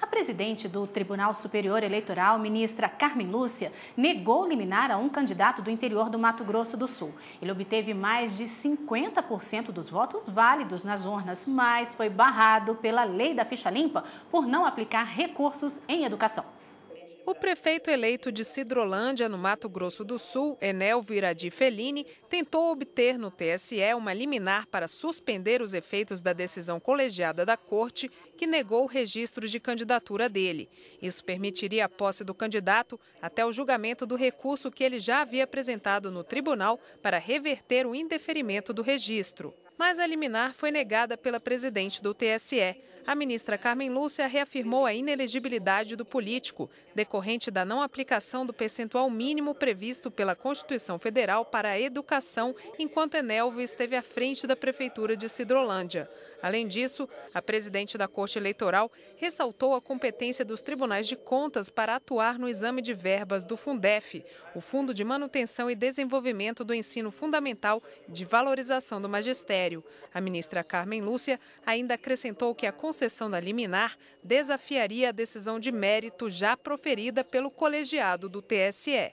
A presidente do Tribunal Superior Eleitoral, ministra Carmen Lúcia, negou liminar a um candidato do interior do Mato Grosso do Sul. Ele obteve mais de 50% dos votos válidos nas urnas, mas foi barrado pela lei da ficha limpa por não aplicar recursos em educação. O prefeito eleito de Cidrolândia, no Mato Grosso do Sul, Enel Viradi Fellini, tentou obter no TSE uma liminar para suspender os efeitos da decisão colegiada da corte que negou o registro de candidatura dele. Isso permitiria a posse do candidato até o julgamento do recurso que ele já havia apresentado no tribunal para reverter o indeferimento do registro. Mas a liminar foi negada pela presidente do TSE. A ministra Carmen Lúcia reafirmou a inelegibilidade do político, decorrente da não aplicação do percentual mínimo previsto pela Constituição Federal para a educação, enquanto Enelvo esteve à frente da Prefeitura de Sidrolândia. Além disso, a presidente da Corte Eleitoral ressaltou a competência dos tribunais de contas para atuar no exame de verbas do Fundef, o Fundo de Manutenção e Desenvolvimento do Ensino Fundamental de Valorização do Magistério. A ministra Carmen Lúcia ainda acrescentou que a Constituição concessão da liminar desafiaria a decisão de mérito já proferida pelo colegiado do TSE.